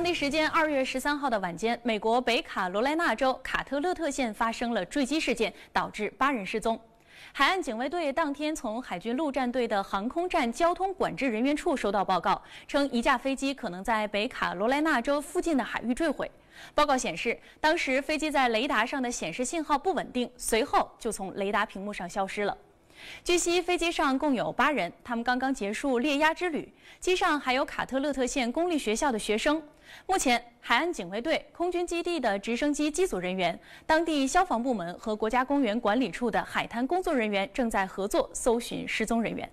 当地时间二月十三号的晚间，美国北卡罗来纳州卡特勒特县发生了坠机事件，导致八人失踪。海岸警卫队当天从海军陆战队的航空站交通管制人员处收到报告，称一架飞机可能在北卡罗来纳州附近的海域坠毁。报告显示，当时飞机在雷达上的显示信号不稳定，随后就从雷达屏幕上消失了。据悉，飞机上共有八人，他们刚刚结束猎鸭之旅。机上还有卡特勒特县公立学校的学生。目前，海岸警卫队、空军基地的直升机机组人员、当地消防部门和国家公园管理处的海滩工作人员正在合作搜寻失踪人员。